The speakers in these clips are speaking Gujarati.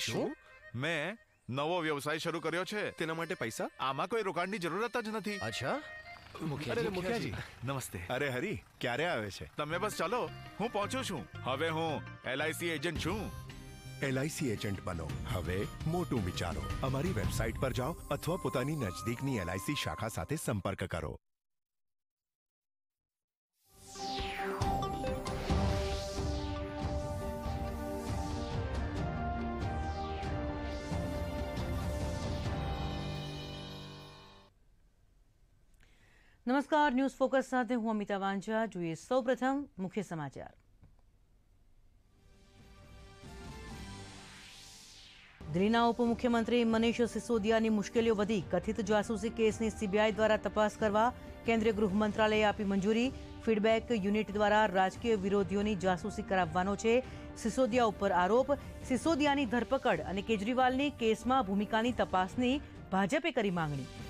શું મેં નવો વ્યવસાય શરૂ કર્યો છે તેના માટે પૈસા આમાં કોઈ રોકાણની જરૂરત જ નથી અચ્છા અરે મુખિયાજી નમસ્તે અરે હરી ક્યારે આવે છે તમે બસ ચાલો હું પહોંચું છું હવે હું એલઆઈસી એજન્ટ છું એલઆઈસી એજન્ટ બનો હવે મોટું વિચારો અમારી વેબસાઇટ પર જાઓ અથવા પોતાની નજદીકની એલઆઈસી શાખા સાથે સંપર્ક કરો નમસ્કાર ન્યૂઝ ફોકસ સાથે હું અમિતા વાંઝા જોઈએ સૌપ્રથમ મુખ્ય સમાચાર દિલ્હીના ઉપમુખ્યમંત્રી મનીષ સિસોદિયાની મુશ્કેલીઓ વધી કથિત જાસૂસી કેસની સીબીઆઈ દ્વારા તપાસ કરવા કેન્દ્રીય ગૃહ મંત્રાલયે આપી મંજૂરી ફીડબેક યુનિટ દ્વારા રાજકીય વિરોધીઓની જાસૂસી કરાવવાનો છે સિસોદિયા ઉપર આરોપ સિસોદિયાની ધરપકડ અને કેજરીવાલની કેસમાં ભૂમિકાની તપાસની ભાજપે કરી માંગણી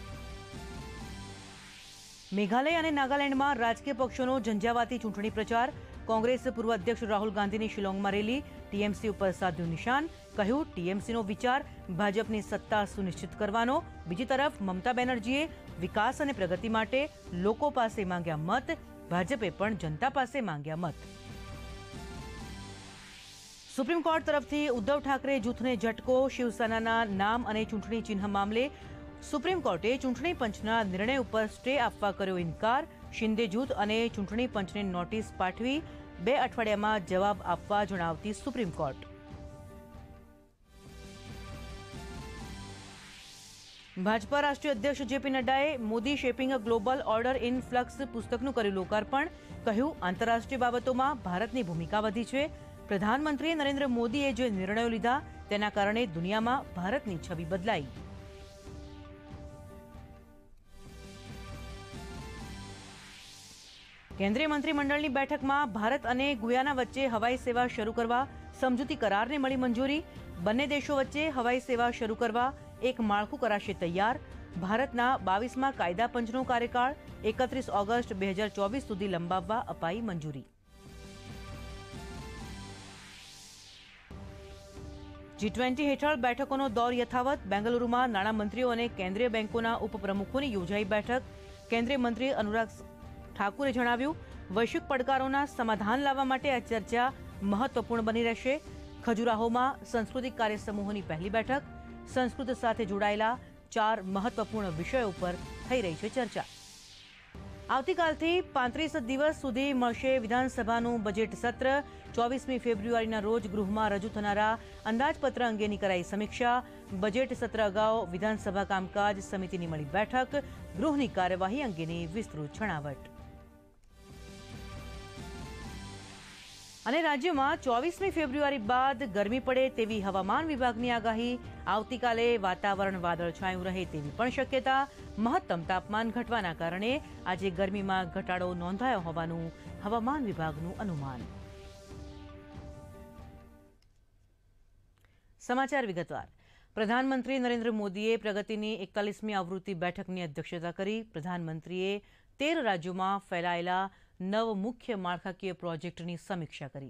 મેઘાલય અને નાગાલેન્ડમાં રાજકીય પક્ષોનો ઝંઝાવાતી ચૂંટણી પ્રચાર કોંગ્રેસ પૂર્વ અધ્યક્ષ રાહુલ ગાંધીની શિલોંગમાં રેલી ટીએમસી ઉપર સાધ્યું નિશાન કહ્યું ટીએમસીનો વિચાર ભાજપની સત્તા સુનિશ્ચિત કરવાનો બીજી તરફ મમતા બેનર્જીએ વિકાસ અને પ્રગતિ માટે લોકો પાસે માંગ્યા મત ભાજપે પણ જનતા પાસે માંગ્યા મત સુપ્રીમ કોર્ટ તરફથી ઉદ્ધવ ઠાકરે જૂથને ઝટકો શિવસેનાના નામ અને ચૂંટણી ચિહ્ન મામલે સુપ્રીમ કોર્ટે ચૂંટણી પંચના નિર્ણય ઉપર સ્ટે આપવા કર્યો ઇન્કાર શિંદે જૂથ અને ચૂંટણી પંચને નોટિસ પાઠવી બે અઠવાડિયામાં જવાબ આપવા જણાવતી સુપ્રીમ કોર્ટ ભાજપા રાષ્ટ્રીય અધ્યક્ષ જેપી નડ્ડાએ Modi shaping a global order in flux પુસ્તકનું કર્યું લોકાર્પણ કહ્યું આંતરરાષ્ટ્રીય બાબતોમાં ભારતની ભૂમિકા વધી છે પ્રધાનમંત્રી નરેન્દ્ર મોદીએ જે નિર્ણયો લીધા તેના કારણે દુનિયામાં ભારતની છબી બદલાઈ કેન્દ્રીય મંત્રીમંડળની બેઠકમાં ભારત અને ગુયાના વચ્ચે હવાઈ સેવા શરૂ કરવા સમજૂતી કરારને મળી મંજૂરી બંને દેશો વચ્ચે હવાઈ સેવા શરૂ કરવા એક માળખું કરાશે તૈયાર ભારતના બાવીસમાં કાયદા પંચનો કાર્યકાળ એકત્રીસ ઓગસ્ટ બે હજાર ચોવીસ સુધી લંબાવવા અપાઈ મંજૂરી જી ટ્વેન્ટી હેઠળ બેઠકોનો દોર યથાવત બેંગલુરુમાં નાણામંત્રીઓ અને કેન્દ્રીય બેંકોના ઉપપ્રમુખોની યોજાઈ બેઠક કેન્દ્રીય મંત્રી અનુરાગ ઠાકુરે જણાવ્યું વૈશ્વિક પડકારોના સમાધાન લાવવા માટે આ ચર્ચા મહત્વપૂર્ણ બની રહેશે ખજુરાહોમાં સાંસ્કૃતિક સમૂહોની પહેલી બેઠક સંસ્કૃત સાથે જોડાયેલા ચાર મહત્વપૂર્ણ વિષયો ઉપર થઈ રહી છે ચર્ચા આવતીકાલથી પાંત્રીસ દિવસ સુધી મળશે વિધાનસભાનું બજેટ સત્ર ચોવીસમી ફેબ્રુઆરીના રોજ ગૃહમાં રજૂ થનારા અંદાજપત્ર અંગેની કરાઈ સમીક્ષા બજેટ સત્ર અગાઉ વિધાનસભા કામકાજ સમિતિની મળી બેઠક ગૃહની કાર્યવાહી અંગેની વિસ્તૃત છણાવટ અને રાજ્યમાં ચોવીસમી ફેબ્રુઆરી બાદ ગરમી પડે તેવી હવામાન વિભાગની આગાહી આવતીકાલે વાતાવરણ વાદળછાયું રહે તેવી પણ શક્યતા મહત્તમ તાપમાન ઘટવાના કારણે આજે ગરમીમાં ઘટાડો નોંધાયો હોવાનું હવામાન વિભાગનું અનુમાન સમાચાર વિગતવાર પ્રધાનમંત્રી નરેન્દ્ર મોદીએ પ્રગતિની એકતાલીસમી આવૃત્તિ બેઠકની અધ્યક્ષતા કરી પ્રધાનમંત્રીએ તેર રાજ્યોમાં ફેલાયેલા નવ મુખ્ય માળખાકીય પ્રોજેક્ટની સમીક્ષા કરી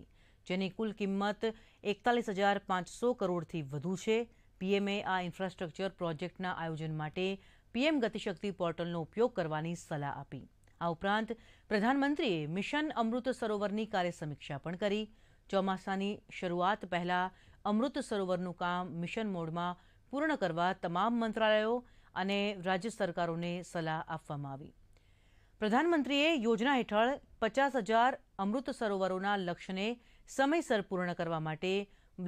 જેની કુલ કિંમત એકતાલીસ હજાર પાંચસો કરોડથી વધુ છે પીએમએ આ ઇન્ફ્રાસ્ટ્રક્ચર પ્રોજેક્ટના આયોજન માટે પીએમ ગતિશક્તિ પોર્ટલનો ઉપયોગ કરવાની સલાહ આપી આ ઉપરાંત પ્રધાનમંત્રીએ મિશન અમૃત સરોવરની કાર્ય સમીક્ષા પણ કરી ચોમાસાની શરૂઆત પહેલા અમૃત સરોવરનું કામ મિશન મોડમાં પૂર્ણ કરવા તમામ મંત્રાલયો અને રાજ્ય સરકારોને સલાહ આપવામાં આવી પ્રધાનમંત્રીએ યોજના હેઠળ પચાસ હજાર અમૃત સરોવરોના લક્ષ્યને સમયસર પૂર્ણ કરવા માટે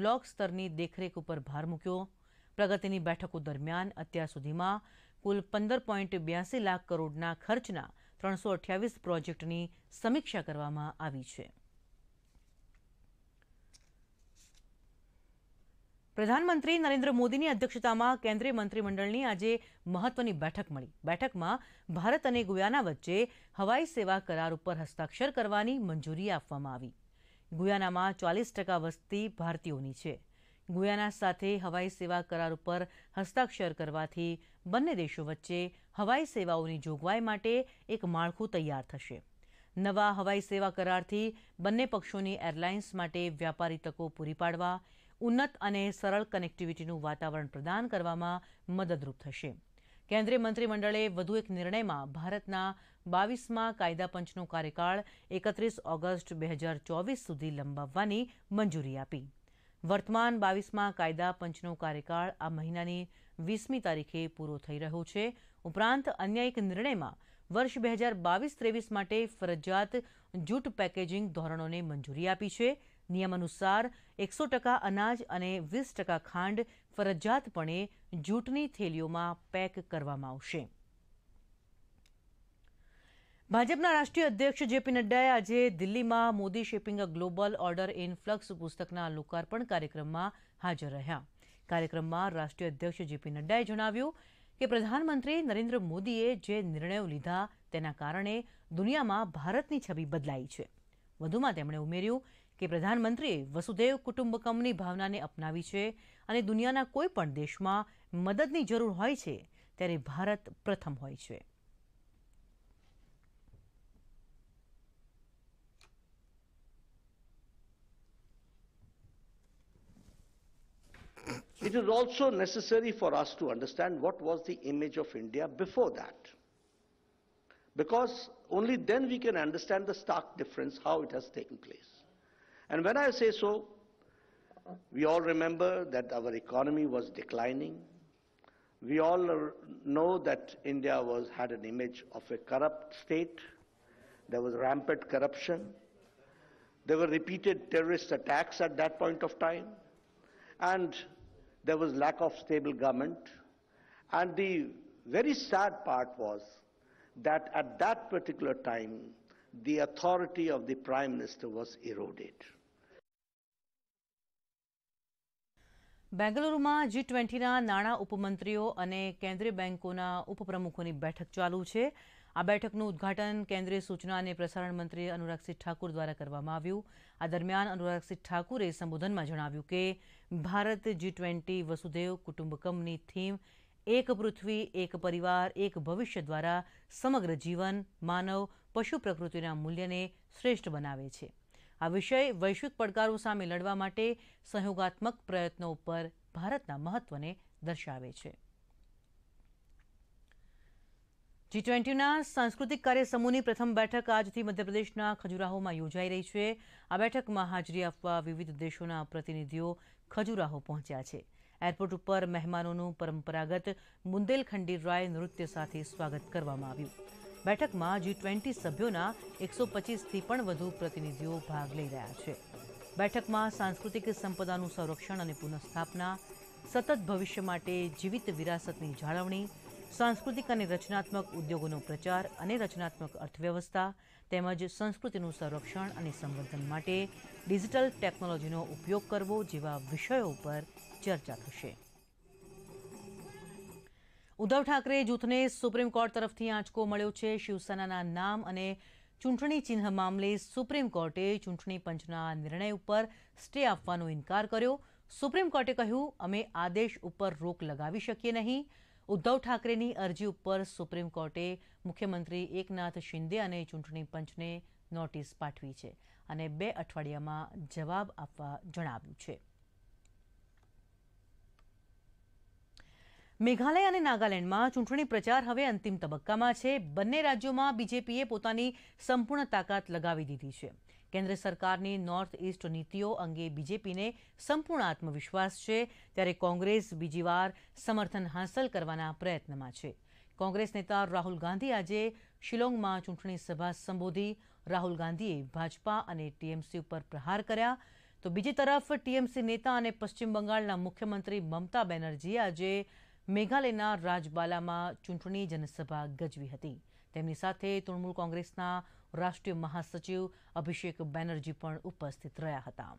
બ્લોક સ્તરની દેખરેખ ઉપર ભાર મૂક્યો પ્રગતિની બેઠકો દરમિયાન અત્યાર સુધીમાં કુલ પંદર પોઈન્ટ બ્યાસી લાખ કરોડના ખર્ચના ત્રણસો અઠ્યાવીસ પ્રોજેક્ટની સમીક્ષા કરવામાં આવી છે પ્રધાનમંત્રી નરેન્દ્ર મોદીની અધ્યક્ષતામાં કેન્દ્રીય મંત્રીમંડળની આજે મહત્વની બેઠક મળી બેઠકમાં ભારત અને ગુયાના વચ્ચે હવાઈ સેવા કરાર ઉપર હસ્તાક્ષર કરવાની મંજૂરી આપવામાં આવી ગુયાનામાં ચાલીસ ટકા વસ્તી ભારતીયોની છે ગુયાના સાથે હવાઈ સેવા કરાર ઉપર હસ્તાક્ષર કરવાથી બંને દેશો વચ્ચે હવાઈ સેવાઓની જોગવાઈ માટે એક માળખું તૈયાર થશે નવા હવાઈ સેવા કરારથી બંને પક્ષોની એરલાઇન્સ માટે વ્યાપારી તકો પૂરી પાડવા ઉન્નત અને સરળ કનેક્ટિવિટીનું વાતાવરણ પ્રદાન કરવામાં મદદરૂપ થશે કેન્દ્રીય મંત્રીમંડળે વધુ એક નિર્ણયમાં ભારતના બાવીસમાં કાયદા પંચનો કાર્યકાળ એકત્રીસ ઓગસ્ટ બે હજાર ચોવીસ સુધી લંબાવવાની મંજૂરી આપી વર્તમાન બાવીસમાં કાયદા પંચનો કાર્યકાળ આ મહિનાની વીસમી તારીખે પૂરો થઈ રહ્યો છે ઉપરાંત અન્ય એક નિર્ણયમાં વર્ષ બે હજાર બાવીસ ત્રેવીસ માટે ફરજિયાત જૂટ પેકેજિંગ ધોરણોને મંજૂરી આપી છે નિયમ અનુસાર એકસો ટકા અનાજ અને વીસ ટકા ખાંડ ફરજિયાતપણે જૂટની થેલીઓમાં પેક કરવામાં આવશે ભાજપના રાષ્ટ્રીય અધ્યક્ષ જેપી નડ્ડાએ આજે દિલ્હીમાં Modi shaping a global order in flux પુસ્તકના લોકાર્પણ કાર્યક્રમમાં હાજર રહ્યા કાર્યક્રમમાં રાષ્ટ્રીય અધ્યક્ષ જેપી નડ્ડાએ જણાવ્યું કે પ્રધાનમંત્રી નરેન્દ્ર મોદીએ જે નિર્ણયો લીધા તેના કારણે દુનિયામાં ભારતની છબી બદલાઈ છે વધુમાં તેમણે ઉમેર્યું કે પ્રધાનમંત્રીએ વસુધૈવ કુટુંબકમની ભાવનાને અપનાવી છે અને દુનિયાના કોઈપણ દેશમાં મદદની જરૂર હોય છે ત્યારે ભારત પ્રથમ હોય છે It is also necessary for us to understand what was the image of India before that. Because only then we can understand the stark difference, how it has taken place. And when I say so, we all remember that our economy was declining. We all know that India was, had an image of a corrupt state. There was rampant corruption. There were repeated terrorist attacks at that point of time. And there was lack of stable government. And the very sad part was that at that particular time, the authority of the Prime Minister was eroded. બેંગલુરુમાં જી ટ્વેન્ટીના નાણાં ઉપમંત્રીઓ અને કેન્દ્રીય બેંકોના ઉપપ્રમુખોની બેઠક ચાલુ છે આ બેઠકનું ઉદઘાટન કેન્દ્રીય સૂચના અને પ્રસારણ મંત્રી અનુરાગસિંહ ઠાકુર દ્વારા કરવામાં આવ્યું આ દરમિયાન અનુરાગસિંહ ઠાકુરે સંબોધનમાં જણાવ્યું કે ભારત જી ટ્વેન્ટી વસુધૈવ કુટુંબકમની થીમ એક પૃથ્વી એક પરિવાર એક ભવિષ્ય દ્વારા સમગ્ર જીવન માનવ પશુ પ્રકૃતિના મૂલ્યને શ્રેષ્ઠ બનાવે છે આ વિષય વૈશ્વિક પડકારો સામે લડવા માટે સહયોગાત્મક પ્રયત્નો ઉપર ભારતના મહત્વને દર્શાવે છે જી ટ્વેન્ટીના સાંસ્કૃતિક કાર્ય સમૂહની પ્રથમ બેઠક આજથી મધ્યપ્રદેશના ખજુરાહોમાં યોજાઈ રહી છે આ બેઠકમાં હાજરી આપવા વિવિધ દેશોના પ્રતિનિધિઓ ખજુરાહો પહોંચ્યા છે એરપોર્ટ ઉપર મહેમાનોનું પરંપરાગત બુંદેલખંડી રાય નૃત્ય સાથે સ્વાગત કરવામાં આવ્યું બેઠકમાં જી ટ્વેન્ટી સભ્યોના એકસો પચીસથી પણ વધુ પ્રતિનિધિઓ ભાગ લઈ રહ્યા છે બેઠકમાં સાંસ્કૃતિક સંપદાનું સંરક્ષણ અને પુનઃસ્થાપના સતત ભવિષ્ય માટે જીવિત વિરાસતની જાળવણી સાંસ્કૃતિક અને રચનાત્મક ઉદ્યોગોનો પ્રચાર અને રચનાત્મક અર્થવ્યવસ્થા તેમજ સંસ્કૃતિનું સંરક્ષણ અને સંવર્ધન માટે ડિજિટલ ટેકનોલોજીનો ઉપયોગ કરવો જેવા વિષયો ઉપર ચર્ચા થશે ઉદ્ધવ ઠાકરે જૂથને સુપ્રીમ કોર્ટ તરફથી આંચકો મળ્યો છે શિવસેનાના નામ અને ચૂંટણી ચિહ્ન મામલે સુપ્રીમ કોર્ટે ચૂંટણી પંચના નિર્ણય ઉપર સ્ટે આપવાનો ઇનકાર કર્યો સુપ્રીમ કોર્ટે કહ્યું અમે આદેશ ઉપર રોક લગાવી શકીએ નહીં ઉદ્ધવ ઠાકરેની અરજી ઉપર સુપ્રીમ કોર્ટે મુખ્યમંત્રી એકનાથ શિંદે અને ચૂંટણી પંચને નોટિસ પાઠવી છે અને બે અઠવાડિયામાં જવાબ આપવા જણાવ્યું છે મેઘાલય અને નાગાલેન્ડમાં ચૂંટણી પ્રચાર હવે અંતિમ તબક્કામાં છે બંને રાજ્યોમાં બીજેપીએ પોતાની સંપૂર્ણ તાકાત લગાવી દીધી છે કેન્દ્ર સરકારની નોર્થ ઇસ્ટ નીતિઓ અંગે બીજેપીને સંપૂર્ણ આત્મવિશ્વાસ છે ત્યારે કોંગ્રેસ બીજીવાર સમર્થન હાંસલ કરવાના પ્રયત્નમાં છે કોંગ્રેસ નેતા રાહુલ ગાંધી આજે શિલોંગમાં ચૂંટણી સભા સંબોધી રાહુલ ગાંધીએ ભાજપા અને ટીએમસી ઉપર પ્રહાર કર્યા તો બીજી તરફ ટીએમસી નેતા અને પશ્ચિમ બંગાળના મુખ્યમંત્રી મમતા બેનર્જીએ આજે મેઘાલયના રાજબાલામાં ચૂંટણી જનસભા ગજવી હતી તેમની સાથે તૃણમૂલ કોંગ્રેસના રાષ્ટ્રીય મહાસચિવ અભિષેક બેનર્જી પણ ઉપસ્થિત રહ્યા હતા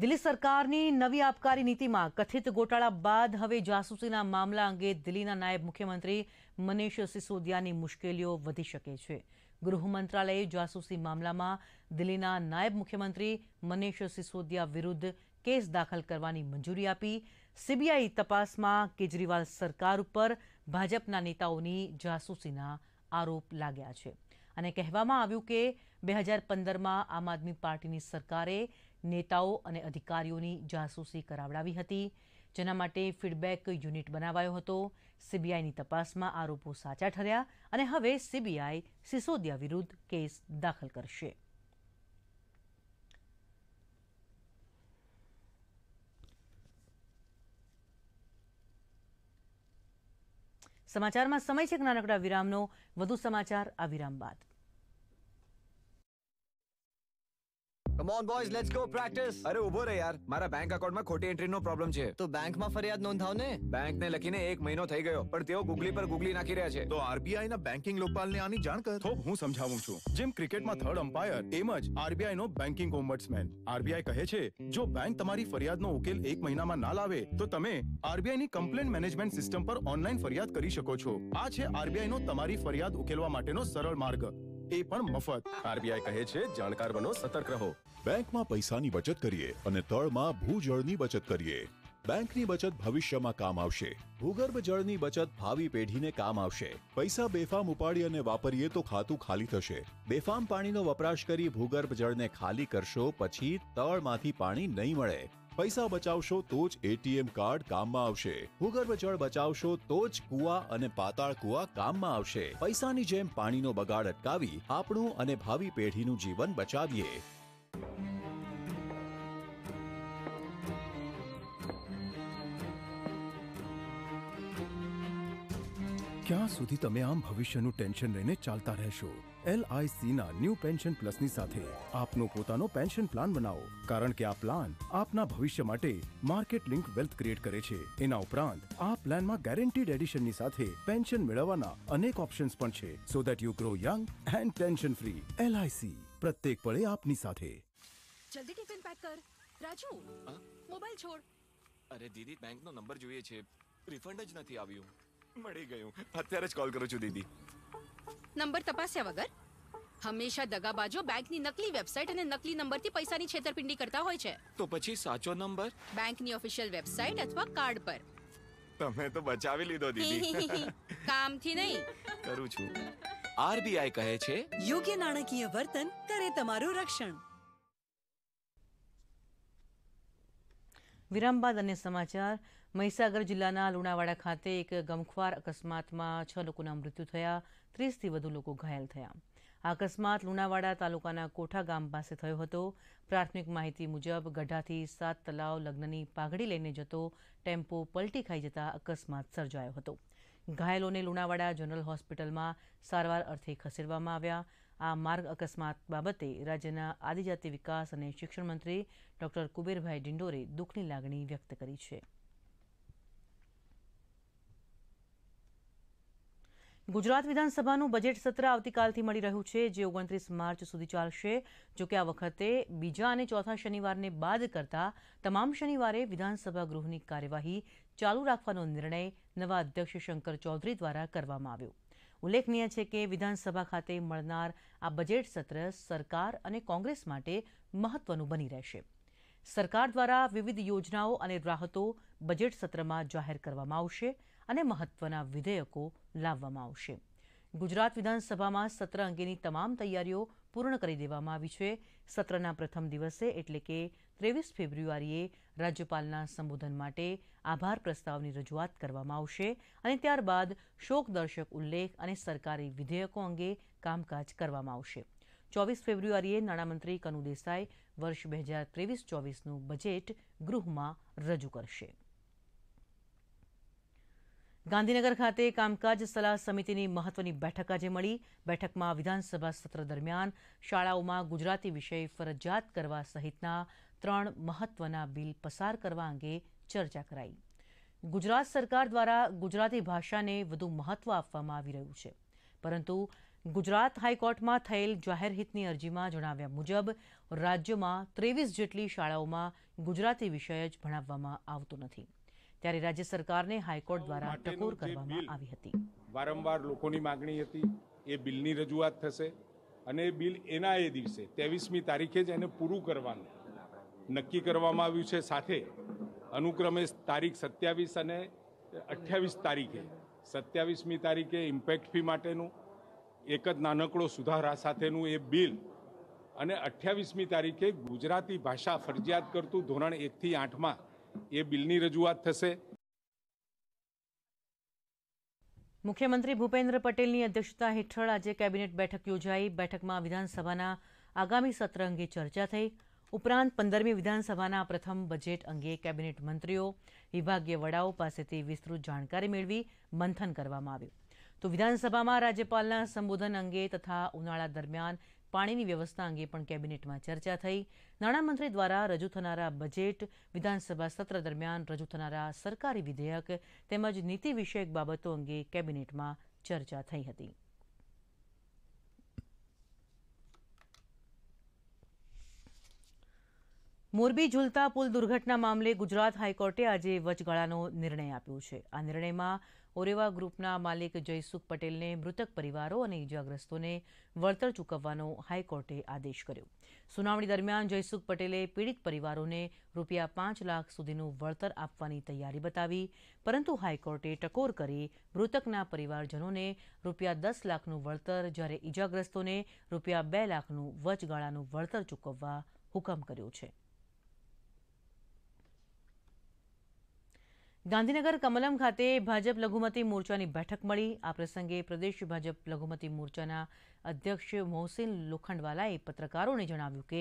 દિલ્હી સરકારની નવી આબકારી નીતિમાં કથિત ગોટાળા બાદ હવે જાસૂસીના મામલા અંગે દિલ્હીના નાયબ મુખ્યમંત્રી મનીષ સિસોદિયાની મુશ્કેલીઓ વધી શકે છે ગૃહ મંત્રાલયે જાસૂસી મામલામાં દિલ્હીના નાયબ મુખ્યમંત્રી મનીષ સિસોદિયા વિરુદ્ધ કેસ દાખલ કરવાની મંજૂરી આપી સીબીઆઈ તપાસમાં કેજરીવાલ સરકાર ઉપર ભાજપના નેતાઓની જાસૂસીના આરોપ લાગ્યા છે અને કહેવામાં આવ્યું કે બે હજાર પંદરમાં આમ આદમી પાર્ટીની સરકારે નેતાઓ અને અધિકારીઓની જાસૂસી કરાવડાવી હતી જેના માટે ફીડબેક યુનિટ બનાવાયો હતો સીબીઆઈની તપાસમાં આરોપો સાચા ઠર્યા અને હવે સીબીઆઈ સિસોદિયા વિરુદ્ધ કેસ દાખલ કરશે સમાચારમાં સમય છે નાનકડા વિરામનો વધુ સમાચાર આ વિરામ બાદ come on boys let's go practice અરે ઉભો રે યાર મારા બેંક એકાઉન્ટમાં ખોટી એન્ટ્રીનો પ્રોબ્લેમ છે તો બેંકમાં ફરિયાદ નોંધાવ ને બેંકને લખીને એક મહિનો થઈ ગયો પણ તેઓ ગુગલી પર ગુગલી નાખી રહ્યા છે તો આરબીઆઈ ના બેંકિંગ લોકપાલને આની જાણ કર તો હું સમજાવું છું જેમ ક્રિકેટમાં થર્ડ અમ્પાયર એમ જ આરબીઆઈ નો બેંકિંગ ઓમ્બડ્સમેન આરબીઆઈ કહે છે જો બેંક તમારી ફરિયાદ નો ઉકેલ એક મહિનામાં ના લાવે તો તમે આરબીઆઈ ની કમ્પ્લેન મેનેજમેન્ટ સિસ્ટમ પર ઓનલાઈન ફરિયાદ કરી શકો છો આ છે આરબીઆઈ નો તમારી ફરિયાદ ઉકેલવા માટેનો સરળ માર્ગ એ પણ મફત આરબીઆઈ કહે છે જાણકાર બનો સતર્ક રહો બેંકમાં પૈસાની બચત કરીએ અને તળમાં ભૂજળની બચત કરીએ બેંકની બચત ભવિષ્યમાં કામ આવશે ભૂગર્ભ જળની બચત ભાવિ પેઢીને કામ આવશે પૈસા બેફામ ઉપાડી અને વાપરીએ તો ખાતું ખાલી થશે બેફામ પાણીનો વપરાશ કરી ભૂગર્ભ જળને ખાલી કરશો પછી તળમાંથી પાણી નહીં મળે પૈસા બચાવશો તો જ એટીએમ કાર્ડ કામમાં આવશે ભૂગર્ભ જળ બચાવશો તો જ કુવા અને પાતાળ કુવા કામમાં આવશે પૈસાની જેમ પાણીનો બગાડ અટકાવી આપણું અને ભાવિ પેઢીનું જીવન બચાવીએ ક્યાં સુધી તમે આમ ભવિષ્યનું ટેન્શન લઈને ચાલતા રહેશો એલઆઈસીના ન્યૂ પેન્શન પ્લસની સાથે આપનો પોતાનો પેન્શન પ્લાન બનાવો કારણ કે આ પ્લાન આપના ભવિષ્ય માટે માર્કેટ લિંક વેલ્થ ક્રિએટ કરે છે એના ઉપરાંત આ પ્લાનમાં ગેરંટીડ એડિશનની સાથે પેન્શન મેળવવાના અનેક ઓપ્શન્સ પણ છે so that you grow young and pension free LIC પ્રત્યેક પળે આપની સાથે જલ્દી ટિફિન પેક કર રાજુ મોબાઈલ છોડ અરે દીદી બેંકનો નંબર જોઈએ છે રિફંડ જ નથી આવ્યું મળી ગયું અત્યારે જ કોલ કરું છું દીદી નંબર તપાસ્યા વગર હંમેશા દગાબાજો બેંકની નકલી વેબસાઇટ અને નકલી નંબરથી પૈસાની છેતરપિંડી કરતા હોય છે તો પછી સાચો નંબર બેંકની ઓફિશિયલ વેબસાઇટ અથવા કાર્ડ પર તમે તો બચાવી લીધો દીદી કામથી નહીં કરું છું આરબીઆઈ કહે છે યોગ્ય નાણાકીય વર્તન કરે તમારું રક્ષણ વિરામ બાદ અન્ય સમાચાર મહીસાગર જિલ્લાના લુણાવાડા ખાતે એક ગમખ્વાર અકસ્માતમાં છ લોકોના મૃત્યુ થયા ત્રીસથી વધુ લોકો ઘાયલ થયા આ અકસ્માત લુણાવાડા તાલુકાના કોઠા ગામ પાસે થયો હતો પ્રાથમિક માહિતી મુજબ ગઢાથી સાત તલાવ લગ્નની પાઘડી લઈને જતો ટેમ્પો પલટી ખાઈ જતા અકસ્માત સર્જાયો હતો ઘાયલોને લુણાવાડા જનરલ હોસ્પિટલમાં સારવાર અર્થે ખસેડવામાં આવ્યા આ માર્ગ અકસ્માત બાબતે રાજ્યના આદિજાતિ વિકાસ અને શિક્ષણ મંત્રી ડોક્ટર કુબેરભાઈ ડિંડોરે દુઃખની લાગણી વ્યક્ત કરી છે ગુજરાત વિધાનસભાનું બજેટ સત્ર આવતીકાલથી મળી રહ્યું છે જે ઓગણત્રીસ માર્ચ સુધી ચાલશે જોકે આ વખતે બીજા અને ચોથા શનિવારને બાદ કરતા તમામ શનિવારે વિધાનસભા ગૃહની કાર્યવાહી ચાલુ રાખવાનો નિર્ણય નવા અધ્યક્ષ શંકર ચૌધરી દ્વારા કરવામાં આવ્યો ઉલ્લેખનીય છે કે વિધાનસભા ખાતે મળનાર આ બજેટ સત્ર સરકાર અને કોંગ્રેસ માટે મહત્વનું બની રહેશે સરકાર દ્વારા વિવિધ યોજનાઓ અને રાહતો બજેટ સત્રમાં જાહેર કરવામાં આવશે અને મહત્વના વિધેયકો લાવવામાં આવશે ગુજરાત વિધાનસભામાં સત્ર અંગેની તમામ તૈયારીઓ પૂર્ણ કરી દેવામાં આવી છે સત્રના પ્રથમ દિવસે એટલે કે ત્રેવીસ ફેબ્રુઆરીએ રાજ્યપાલના સંબોધન માટે આભાર પ્રસ્તાવની રજૂઆત કરવામાં આવશે અને ત્યારબાદ શોકદર્શક ઉલ્લેખ અને સરકારી વિધેયકો અંગે કામકાજ કરવામાં આવશે ચોવીસ ફેબ્રુઆરીએ નાણામંત્રી કનુ દેસાઈ વર્ષ બે હજાર ત્રેવીસ ચોવીસનું બજેટ ગૃહમાં રજૂ કરશે ગાંધીનગર ખાતે કામકાજ સલાહ સમિતિની મહત્વની બેઠક આજે મળી બેઠકમાં વિધાનસભા સત્ર દરમિયાન શાળાઓમાં ગુજરાતી વિષય ફરજિયાત કરવા સહિતના ત્રણ મહત્વના બિલ પસાર કરવા અંગે ચર્ચા કરાઈ ગુજરાત સરકાર દ્વારા ગુજરાતી ભાષાને વધુ મહત્વ આપવામાં આવી રહ્યું છે પરંતુ ગુજરાત હાઈકોર્ટમાં થયેલ જાહેરહિતની અરજીમાં જણાવ્યા મુજબ રાજ્યમાં ત્રેવીસ જેટલી શાળાઓમાં ગુજરાતી વિષય જ ભણાવવામાં આવતો નથી ત્યારે રાજ્ય સરકારને હાઈકોર્ટ દ્વારા ટકોર કરવામાં આવી હતી વારંવાર લોકોની માગણી હતી એ બિલની રજૂઆત થશે અને એ બિલ એના એ દિવસે ત્રેવીસમી તારીખે જ એને પૂરું કરવાનું નક્કી કરવામાં આવ્યું છે સાથે અનુક્રમે તારીખ સત્યાવીસ અને અઠ્યાવીસ તારીખે સત્યાવીસમી તારીખે ઇમ્પેક્ટ ફી માટેનું એક જ નાનકડો સુધારા સાથેનું એ બિલ અને અઠ્યાવીસમી તારીખે ગુજરાતી ભાષા ફરજિયાત કરતું ધોરણ એકથી આઠમાં એ બિલની રજૂઆત થશે મુખ્યમંત્રી ભૂપેન્દ્ર પટેલની અધ્યક્ષતા હેઠળ આજે કેબિનેટ બેઠક યોજાઈ બેઠકમાં વિધાનસભાના આગામી સત્ર અંગે ચર્ચા થઈ ઉપરાંત પંદરમી વિધાનસભાના પ્રથમ બજેટ અંગે કેબિનેટ મંત્રીઓ વિભાગીય વડાઓ પાસેથી વિસ્તૃત જાણકારી મેળવી મંથન કરવામાં આવ્યું તો વિધાનસભામાં રાજ્યપાલના સંબોધન અંગે તથા ઉનાળા દરમિયાન પાણીની વ્યવસ્થા અંગે પણ કેબિનેટમાં ચર્ચા થઈ નાણામંત્રી દ્વારા રજૂ થનારા બજેટ વિધાનસભા સત્ર દરમિયાન રજૂ થનારા સરકારી વિધેયક તેમજ નીતિ વિષયક બાબતો અંગે કેબિનેટમાં ચર્ચા થઈ હતી મોરબી ઝૂલતા પુલ દુર્ઘટના મામલે ગુજરાત હાઈકોર્ટે આજે વચગાળાનો નિર્ણય આપ્યો છે આ નિર્ણયમાં ઓરેવા ગ્રુપના માલિક જયસુખ પટેલને મૃતક પરિવારો અને ઇજાગ્રસ્તોને વળતર ચૂકવવાનો હાઈકોર્ટે આદેશ કર્યો સુનાવણી દરમિયાન જયસુખ પટેલે પીડિત પરિવારોને રૂપિયા પાંચ લાખ સુધીનું વળતર આપવાની તૈયારી બતાવી પરંતુ હાઈકોર્ટે ટકોર કરી મૃતકના પરિવારજનોને રૂપિયા દસ લાખનું વળતર જ્યારે ઇજાગ્રસ્તોને રૂપિયા બે લાખનું વચગાળાનું વળતર ચૂકવવા હુકમ કર્યો છે ગાંધીનગર કમલમ ખાતે ભાજપ લઘુમતી મોરચાની બેઠક મળી આ પ્રસંગે પ્રદેશ ભાજપ લઘુમતી મોરચાના અધ્યક્ષ મોહસિન લોખંડવાલાએ પત્રકારોને જણાવ્યું કે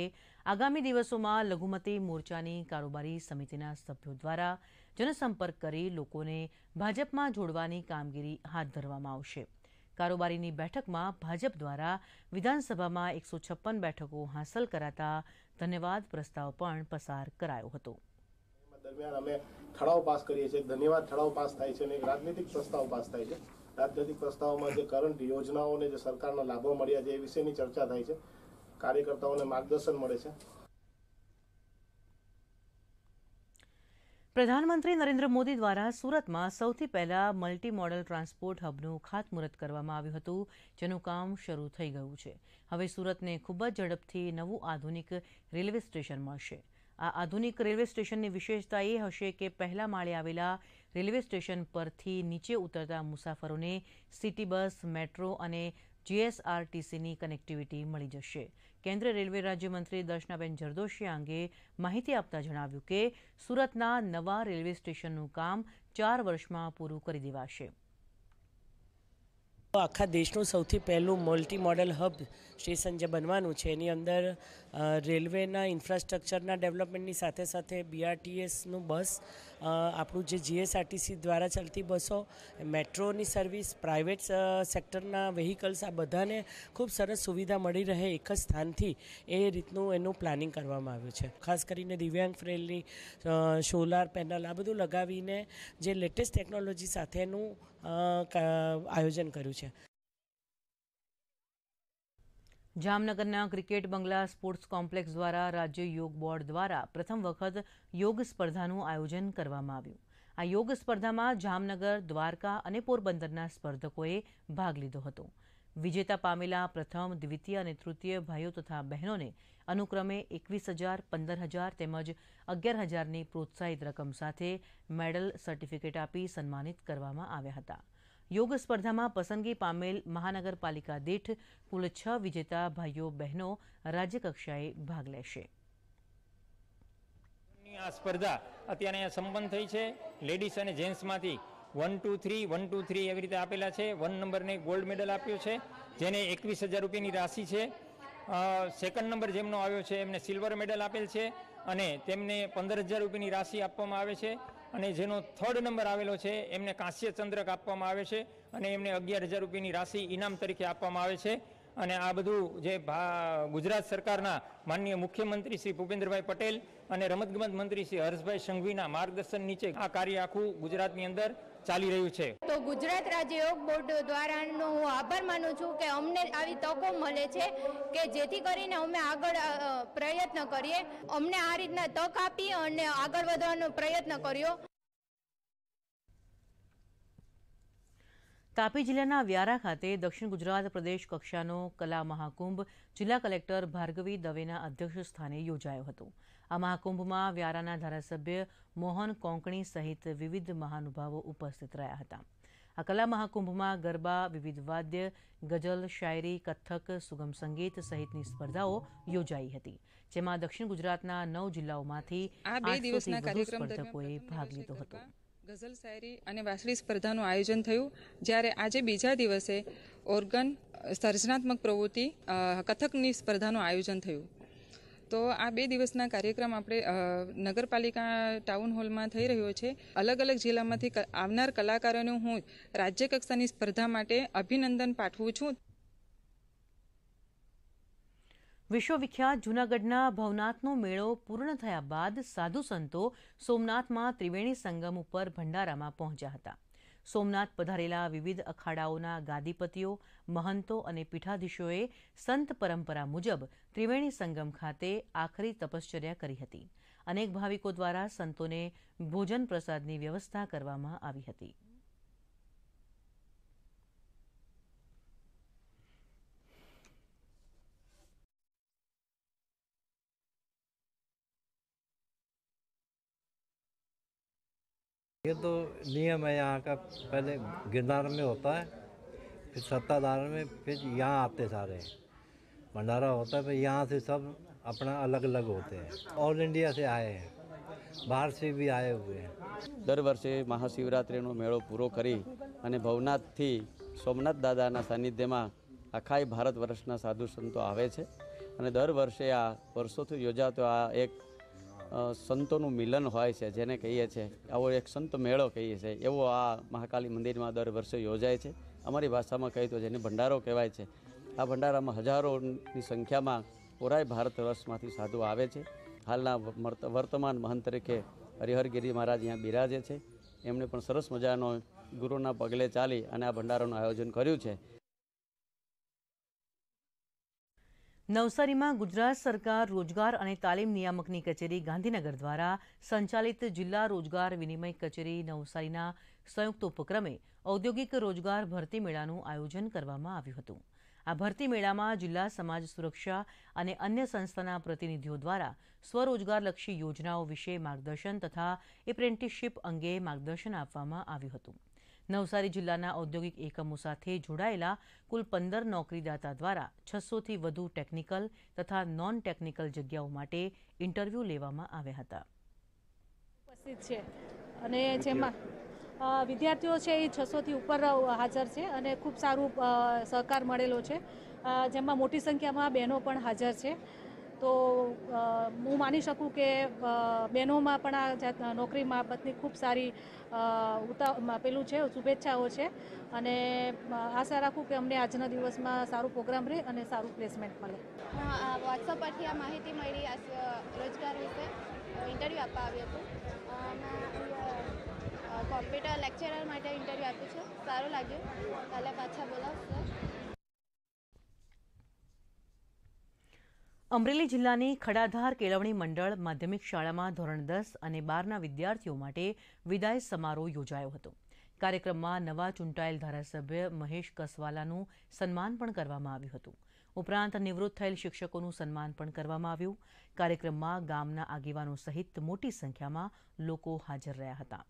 આગામી દિવસોમાં લઘુમતી મોરચાની કારોબારી સમિતિના સભ્યો દ્વારા જનસંપર્ક કરી લોકોને ભાજપમાં જોડવાની કામગીરી હાથ ધરવામાં આવશે કારોબારીની બેઠકમાં ભાજપ દ્વારા વિધાનસભામાં એકસો છપ્પન બેઠકો હાંસલ કરાતા ધન્યવાદ પ્રસ્તાવ પણ પસાર કરાયો હતો દરમિયાન અમે ઠરાવ પાસ કરીએ છીએ ધન્યવાદ થળાવ પાસ થાય છે અને એક રાજનીતિક પ્રસ્તાવ પાસ થાય છે રાજનીતિક પ્રસ્તાવમાં જે કરંટ યોજનાઓને જે સરકારના લાભો મળ્યા છે એ વિશેની ચર્ચા થાય છે કાર્યકર્તાઓને માર્ગદર્શન મળે છે પ્રધાનમંત્રી નરેન્દ્ર મોદી દ્વારા સુરતમાં સૌથી પહેલા મલ્ટી મોડલ ટ્રાન્સપોર્ટ હબનું ખાતમુહૂર્ત કરવામાં આવ્યું હતું જેનું કામ શરૂ થઈ ગયું છે હવે સુરતને ખૂબ જ ઝડપથી નવું આધુનિક રેલવે સ્ટેશન મળશે આ આધુનિક રેલવે સ્ટેશનની વિશેષતા એ હશે કે પહેલા માળે આવેલા રેલવે સ્ટેશન પરથી નીચે ઉતરતા મુસાફરોને સિટી બસ મેટ્રો અને જીએસઆરટીસીની કનેક્ટિવિટી મળી જશે કેન્દ્રીય રેલવે રાજ્યમંત્રી દર્શનાબેન જરદોશી અંગે માહિતી આપતા જણાવ્યું કે સુરતના નવા રેલવે સ્ટેશનનું કામ ચાર વર્ષમાં પૂરું કરી દેવાશે આખા દેશનું સૌથી પહેલું મલ્ટી મોડલ હબ સ્ટેશન જે બનવાનું છે એની અંદર રેલવેના ઇન્ફ્રાસ્ટ્રક્ચરના ડેવલપમેન્ટની સાથે સાથે બીઆરટીએસનું બસ આપણું જે જીએસઆરટીસી દ્વારા ચાલતી બસો મેટ્રોની સર્વિસ પ્રાઇવેટ સેક્ટરના વેહિકલ્સ આ બધાને ખૂબ સરસ સુવિધા મળી રહે એક જ સ્થાનથી એ રીતનું એનું પ્લાનિંગ કરવામાં આવ્યું છે ખાસ કરીને દિવ્યાંગ ફ્રેન્ડલી સોલાર પેનલ આ બધું લગાવીને જે લેટેસ્ટ ટેકનોલોજી સાથેનું આયોજન કર્યું છે જામનગરના ક્રિકેટ બંગલા સ્પોર્ટ્સ કોમ્પ્લેક્સ દ્વારા રાજ્ય યોગ બોર્ડ દ્વારા પ્રથમ વખત યોગ સ્પર્ધાનું આયોજન કરવામાં આવ્યું આ યોગ સ્પર્ધામાં જામનગર દ્વારકા અને પોરબંદરના સ્પર્ધકોએ ભાગ લીધો હતો વિજેતા પામેલા પ્રથમ દ્વિતીય અને તૃતીય ભાઈઓ તથા બહેનોને અનુક્રમે એકવીસ હજાર પંદર હજાર તેમજ અગિયાર હજારની પ્રોત્સાહિત રકમ સાથે મેડલ સર્ટિફિકેટ આપી સન્માનિત કરવામાં આવ્યા હતા યોગ સ્પર્ધામાં પસંદગી પામેલ મહાનગરપાલિકા દીઠ કુલ છ વિજેતા ભાઈઓ બહેનો રાજ્યકક્ષાએ ભાગ લેશે આ સ્પર્ધા અત્યારે અહીંયા સંપન્ન થઈ છે લેડીઝ અને જેન્ટ્સમાંથી one two three one two three એવી રીતે આપેલા છે વન નંબરને ગોલ્ડ મેડલ આપ્યો છે જેને એકવીસ હજાર રૂપિયાની રાશિ છે સેકન્ડ નંબર જેમનો આવ્યો છે એમને સિલ્વર મેડલ આપેલ છે અને તેમને પંદર હજાર રૂપિયાની રાશિ આપવામાં આવે છે અને જેનો થર્ડ નંબર આવેલો છે એમને કાંસ્ય ચંદ્રક આપવામાં આવે છે અને એમને અગિયાર હજાર રૂપિયાની રાશિ ઇનામ તરીકે આપવામાં આવે છે અને આ બધું જે ગુજરાત સરકારના માનનીય મુખ્યમંત્રી શ્રી ભૂપેન્દ્રભાઈ પટેલ અને રમતગમત મંત્રી શ્રી હર્ષભાઈ સંઘવીના માર્ગદર્શન નીચે આ કાર્ય આખું ગુજરાતની અંદર ચાલી રહ્યું છે તો ગુજરાત રાજ્ય યોગ બોર્ડ દ્વારાનો હું આભાર માનું છું કે અમને આવી તકો મળે છે કે જેથી કરીને અમે આગળ પ્રયત્ન કરીએ અમને આ રીતના તક આપી અને આગળ વધવાનો પ્રયત્ન કર્યો તાપી જિલ્લાના વ્યારા ખાતે દક્ષિણ ગુજરાત પ્રદેશ કક્ષાનો કલા મહાકુંભ જિલ્લા કલેક્ટર ભાર્ગવી દવેના અધ્યક્ષ સ્થાને યોજાયો હતો આ મહાકુંભમાં વ્યારાના ધારાસભ્ય મોહન કોંકણી સહિત વિવિધ મહાનુભાવો ઉપસ્થિત રહ્યા હતા આ કલા મહાકુંભમાં ગરબા વિવિધ વાદ્ય ગઝલ શાયરી કથક સુગમ સંગીત સહિતની સ્પર્ધાઓ યોજાઈ હતી જેમાં દક્ષિણ ગુજરાતના નવ જિલ્લાઓમાંથી આઠસોથી વધુ સ્પર્ધકોએ ભાગ લીધો હતો ગઝલ શાયરી અને વાસળી સ્પર્ધાનું આયોજન થયું જ્યારે આજે બીજા દિવસે ઓર્ગન સર્જનાત્મક પ્રવૃત્તિ કથકની સ્પર્ધાનું આયોજન થયું તો આ બે દિવસના કાર્યક્રમ આપણે નગરપાલિકા ટાઉન હોલમાં થઈ રહ્યો છે અલગ અલગ જિલ્લામાંથી આવનાર કલાકારોને હું રાજ્ય કક્ષાની સ્પર્ધા માટે અભિનંદન પાઠવું છું વિશ્વવિખ્યાત જૂનાગઢના ભવનાથનો મેળો પૂર્ણ થયા બાદ સાધુ સંતો સોમનાથમાં ત્રિવેણી સંગમ ઉપર ભંડારામાં પહોંચ્યા હતા સોમનાથ પધારેલા વિવિધ અખાડાઓના ગાદીપતિઓ મહંતો અને પીઠાધીશોએ સંત પરંપરા મુજબ ત્રિવેણી સંગમ ખાતે આખરી તપશ્ચર્યા કરી હતી અનેક ભાવિકો દ્વારા સંતોને ભોજન પ્રસાદની વ્યવસ્થા કરવામાં આવી હતી ये तो नियम है यहाँ का पहले गिरनार में होता है फिर सत्ताधार में फिर यहाँ आते सारे भंडारा होता है फिर यहाँ से सब अपना अलग अलग होते हैं ऑल इंडिया से आए हैं બહાર થી બી આયે હુએ દર વર્ષે મહાશિવરાત્રિનો મેળો પૂરો કરી અને ભવનાથથી સોમનાથ દાદાના સાનિધ્યમાં આખા ભારત વર્ષના સાધુ સંતો આવે છે અને દર વર્ષે આ વર્ષોથી યોજાતો આ એક સંતોનું મિલન હોય છે જેને કહીએ છીએ આવો એક સંત મેળો કહીએ છીએ એવો આ મહાકાલી મંદિરમાં દર વર્ષે યોજાય છે અમારી ભાષામાં કહીએ તો જેને ભંડારો કહેવાય છે આ ભંડારામાં હજારોની સંખ્યામાં ઓરાય ભારત વર્ષમાંથી સાધુ આવે છે હાલના વર્તમાન મહંત તરીકે હરિહરગીરી મહારાજ અહીંયા બિરાજે છે એમણે પણ સરસ મજાનો ગુરુના પગલે ચાલી અને આ ભંડારાનું આયોજન કર્યું છે નવસારીમાં ગુજરાત સરકાર રોજગાર અને તાલીમ નિયામકની કચેરી ગાંધીનગર દ્વારા સંચાલિત જિલ્લા રોજગાર વિનિમય કચેરી નવસારીના સંયુક્ત ઉપક્રમે ઔદ્યોગિક રોજગાર ભરતી મેળાનું આયોજન કરવામાં આવ્યું હતું આ ભરતી મેળામાં જિલ્લા સમાજ સુરક્ષા અને અન્ય સંસ્થાના પ્રતિનિધિઓ દ્વારા સ્વરોજગારલક્ષી યોજનાઓ વિશે માર્ગદર્શન તથા એપ્રેન્ટિસશીપ અંગે માર્ગદર્શન આપવામાં આવ્યું હતું નવસારી જિલ્લાના ઔદ્યોગિક એકમો સાથે જોડાયેલા કુલ પંદર નોકરીદાતા દ્વારા છસોથી વધુ ટેકનિકલ તથા નોન ટેકનિકલ જગ્યાઓ માટે ઇન્ટરવ્યૂ લેવામાં આવ્યા હતા ઉપસ્થિત છે અને જેમાં વિદ્યાર્થીઓ છે એ છસોથી ઉપર હાજર છે અને ખૂબ સારું સહકાર મળેલો છે જેમાં મોટી સંખ્યામાં બહેનો પણ હાજર છે તો હું માની શકું કે બહેનોમાં પણ આ જાત નોકરી મારફતની ખૂબ સારી ઉતા પેલું છે શુભેચ્છાઓ છે અને આશા રાખું કે અમને આજના દિવસમાં સારું પ્રોગ્રામ રહે અને સારું પ્લેસમેન્ટ મળે વોટ્સઅપ પરથી આ માહિતી મળી રોજગાર વિશે ઇન્ટરવ્યૂ આપવા આવ્યું હતું કોમ્પ્યુટર લેક્ચરર માટે ઇન્ટરવ્યૂ આપ્યું છે સારું લાગ્યું કાલે પાછા બોલાવશો અમરેલી જિલ્લાની ખડાધાર કેળવણી મંડળ માધ્યમિક શાળામાં ધોરણ દસ અને બારના વિદ્યાર્થીઓ માટે વિદાય સમારોહ યોજાયો હતો કાર્યક્રમમાં નવા ચૂંટાયેલ ધારાસભ્ય મહેશ કસવાલાનું સન્માન પણ કરવામાં આવ્યું હતું ઉપરાંત નિવૃત્ત થયેલ શિક્ષકોનું સન્માન પણ કરવામાં આવ્યું કાર્યક્રમમાં ગામના આગેવાનો સહિત મોટી સંખ્યામાં લોકો હાજર રહ્યા હતા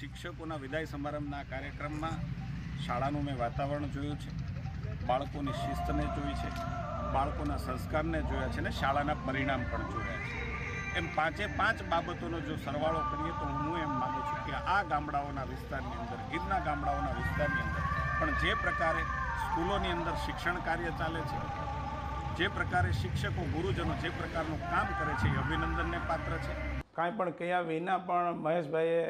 શિક્ષકોના વિદાય સમારંભના કાર્યક્રમમાં શાળાનું મેં વાતાવરણ જોયું છે બાળકોની શિસ્તને જોઈ છે બાળકોના સંસ્કારને જોયા છે અને શાળાના પરિણામ પણ જોયા છે એમ પાંચે પાંચ બાબતોનો જો સરવાળો કરીએ તો હું એમ માનું છું કે આ ગામડાઓના વિસ્તારની અંદર ગીરના ગામડાઓના વિસ્તારની અંદર પણ જે પ્રકારે સ્કૂલોની અંદર શિક્ષણ કાર્ય ચાલે છે જે પ્રકારે શિક્ષકો ગુરુજનો જે પ્રકારનું કામ કરે છે એ અભિનંદનને પાત્ર છે કાંઈ પણ કયા વિના પણ મહેશભાઈએ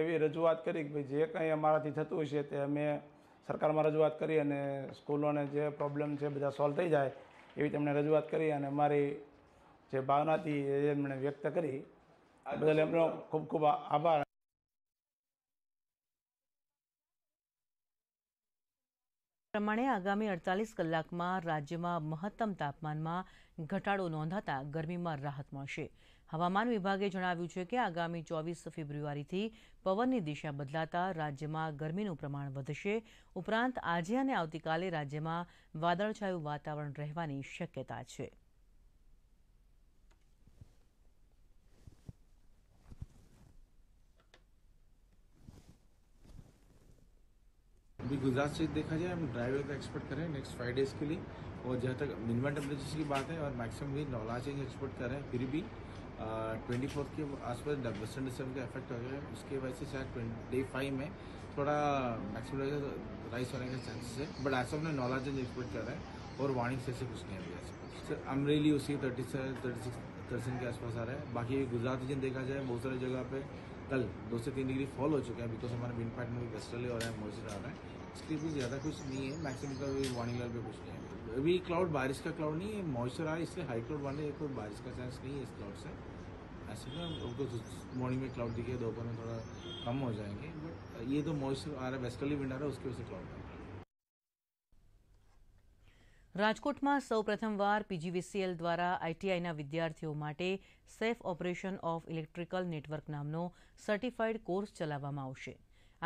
એવી રજૂઆત કરી કે ભાઈ જે કંઈ અમારાથી થતું હશે તે અમે સરકારમાં રજૂઆત કરી અને સ્કૂલોને જે પ્રોબ્લેમ છે બધા સોલ્વ થઈ જાય એવી તેમણે રજૂઆત કરી અને અમારી જે ભાવના હતી એમણે વ્યક્ત કરી બદલ એમનો ખૂબ ખૂબ આભાર પ્રમાણે આગામી અડતાલીસ કલાકમાં રાજ્યમાં મહત્તમ તાપમાનમાં ઘટાડો નોંધાતા ગરમીમાં રાહત મળશે હવામાન વિભાગે જણાવ્યું છે કે આગામી ચોવીસ ફેબ્રુઆરીથી પવનની દિશા બદલાતા રાજ્યમાં ગરમીનું પ્રમાણ વધશે ઉપરાંત આજે અને આવતીકાલે રાજ્યમાં વાદળછાયું વાતાવરણ રહેવાની શક્યતા છે गुजरात से देखा जाए हम ड्राइवर का एक्सपोर्ट करें नेक्स्ट फाइव के लिए और जहाँ तक मिनिमम टेम्परेचर की बात है और मैक्सिमम भी नौला चेंज एक्सपोर्ट कर फिर भी ट्वेंटी फोर्थ के आसपास वेस्टर्न डिस्टर्ब का इफेक्ट हो गया उसके वजह से शायद डे फाइव में थोड़ा मैक्सिमम राइस होने का चांसेस है बट ऐसा हमने नॉलेज एक्सपेक्ट कर रहे हैं और वार्निंग से कुछ नहीं अभी ऐसा सर अमरेली उसी थर्टी से थर्टी सिक्स परसेंट के आसपास आ रहा है बाकी गुजरात रीजन देखा जाए बहुत सारी जगह पर कल दो से तीन डिग्री फॉल हो चुका है बिकॉज हमारे विंड पैटर्न में वेस्टर्ली हो रहा है मॉइस्चर आ रहा है इसके भी ज़्यादा कुछ नहीं है मैक्सिमम का भी वार्निंग लेवल पे कुछ नहीं है अभी क्लाउड बारिश का क्लाउड नहीं है मॉइस्चर आ रहा है इसलिए हाई क्लाउड बन है कोई बारिश का चांस नहीं है इस क्लाउड से ऐसे ना उनको मॉर्निंग में क्लाउड दिखे दोपहर में थोड़ा कम हो जाएंगे बट ये तो मॉइस्चर आ रहा है वेस्टर्ली विंड आ रहा है उसकी वजह से क्लाउड आ रहा है પીજીવીસીએલ દ્વારા આઈટીઆઈના વિદ્યાર્થીઓ માટે safe operation of electrical network નામનો સર્ટિફાઇડ કોર્સ ચલાવવામાં આવશે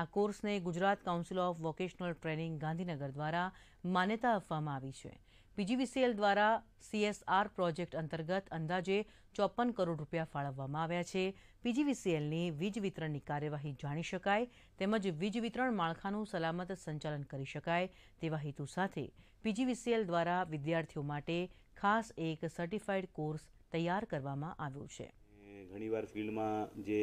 આ કોર્સને Gujarat council of vocational training Gandhinagar દ્વારા માન્યતા આપવામાં આવી છે પીજીવીસીએલ દ્વારા સીએસઆર પ્રોજેક્ટ અંતર્ગત અંદાજે ચોપન કરોડ રૂપિયા ફાળવવામાં આવ્યા છે પીજીવીસીએલની વીજ વિતરણની કાર્યવાહી જાણી શકાય તેમજ વીજ વિતરણ માળખાનું સલામત સંચાલન કરી શકાય તેવા હેતુ સાથે પીજીવીસીએલ દ્વારા વિદ્યાર્થીઓ માટે ખાસ એક સર્ટિફાઇડ કોર્સ તૈયાર કરવામાં આવ્યો છે ઘણીવાર ફિલ્ડમાં જે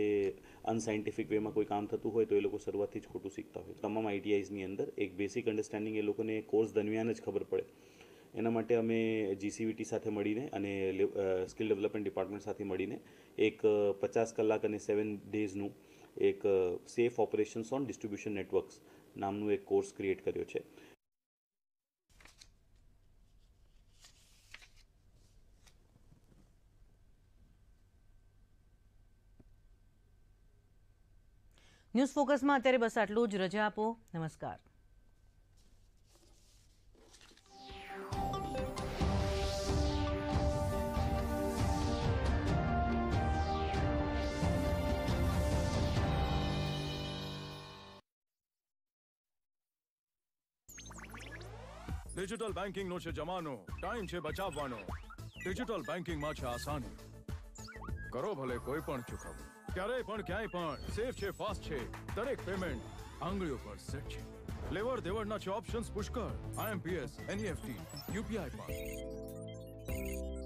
અનસાયન્ટિફિક વેમાં કોઈ કામ થતું હોય તો એ લોકો શરૂઆતથી જ ખોટું શીખતા હોય તમામ આઈટીઆઈઝની અંદર એક બેસિક અન્ડરસ્ટેન્ડિંગ એ લોકોને કોર્સ દરમિયાન જ ખબર પડે એના માટે અમે જીસીવીટી સાથે મળીને અને સ્કિલ ડેવલપમેન્ટ ડિપાર્ટમેન્ટ સાથે મળીને એક પચાસ કલાક અને સેવન ડેઝનું એક safe operations on distribution networks નામનું એક કોર્સ ક્રિએટ કર્યો છે ન્યૂઝ ફોકસમાં અત્યારે બસ આટલું જ રજા આપો નમસ્કાર ડિજિટલ બેન્કિંગનો છે જમાનો ટાઈમ છે બચાવવાનો ડિજિટલ બેન્કિંગમાં છે આસાની કરો ભલે કોઈ પણ ચૂકવણી ક્યારેય પણ ક્યાંય પણ સેફ છે ફાસ્ટ છે દરેક પેમેન્ટ આંગળીઓ પર સેટ છે લેવડ દેવડના છે ઓપ્શન્સ પુષ્કળ આઈએમપીએસ એનઈએફટી યુપીઆઈ પણ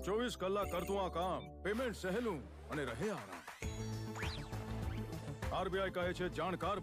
ચોવીસ કલાક કરતું આ કામ પેમેન્ટ સહેલું અને રહે આરામ આરબીઆઈ કહે છે જાણકાર